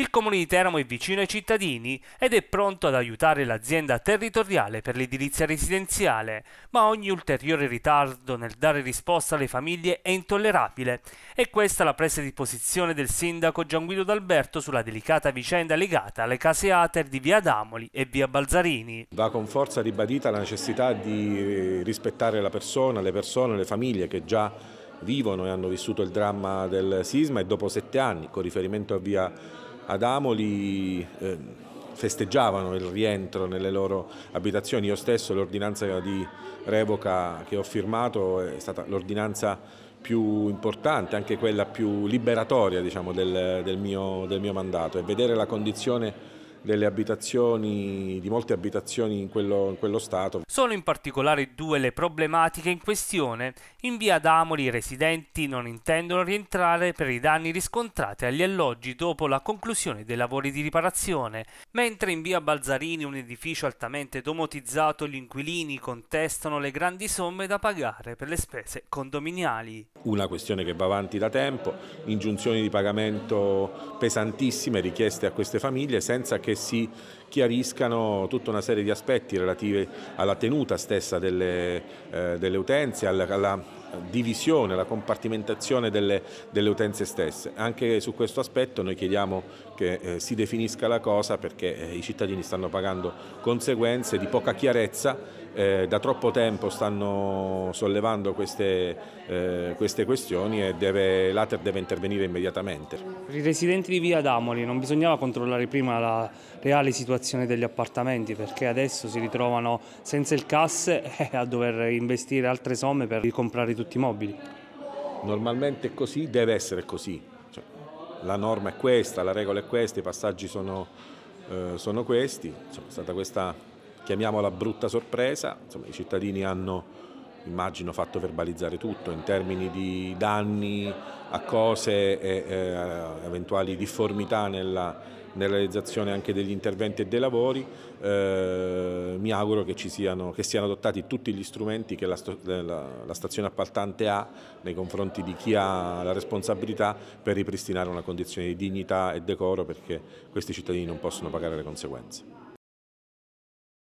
Il comune di Teramo è vicino ai cittadini ed è pronto ad aiutare l'azienda territoriale per l'edilizia residenziale, ma ogni ulteriore ritardo nel dare risposta alle famiglie è intollerabile e questa è la presa di posizione del sindaco Gianguido D'Alberto sulla delicata vicenda legata alle case Ater di Via Damoli e Via Balzarini. Va con forza ribadita la necessità di eh, rispettare la persona, le persone, le famiglie che già vivono e hanno vissuto il dramma del sisma e dopo sette anni, con riferimento a Via ad Amoli eh, festeggiavano il rientro nelle loro abitazioni. Io stesso l'ordinanza di revoca che ho firmato è stata l'ordinanza più importante, anche quella più liberatoria diciamo, del, del, mio, del mio mandato e vedere la condizione delle abitazioni, di molte abitazioni in quello, in quello stato. Sono in particolare due le problematiche in questione. In via D'Amoli i residenti non intendono rientrare per i danni riscontrati agli alloggi dopo la conclusione dei lavori di riparazione, mentre in via Balzarini, un edificio altamente domotizzato, gli inquilini contestano le grandi somme da pagare per le spese condominiali. Una questione che va avanti da tempo, ingiunzioni di pagamento pesantissime richieste a queste famiglie senza che che si chiariscano tutta una serie di aspetti relativi alla tenuta stessa delle, eh, delle utenze, alla, alla divisione, la compartimentazione delle, delle, utenze stesse. Anche su questo aspetto noi chiediamo che eh, si definisca la cosa perché eh, i cittadini stanno pagando conseguenze di poca chiarezza, eh, da troppo tempo stanno sollevando queste, eh, queste questioni e deve, l'Ater deve intervenire immediatamente. Per i residenti di Via Damoli non bisognava controllare prima la reale situazione degli appartamenti perché adesso si ritrovano senza il casse e eh, a dover investire altre somme per ricomprare i tutti mobili. Normalmente è così, deve essere così. Cioè, la norma è questa, la regola è questa, i passaggi sono, eh, sono questi. Insomma, è stata questa, chiamiamola brutta sorpresa. Insomma, I cittadini hanno immagino fatto verbalizzare tutto in termini di danni a cose e eh, eventuali difformità nella, nella, realizzazione anche degli interventi e dei lavori, eh, mi auguro che, siano, che, siano, adottati tutti gli strumenti che la, la, la stazione appaltante ha nei confronti di chi ha la responsabilità per ripristinare una condizione di dignità e decoro perché questi cittadini non possono pagare le conseguenze.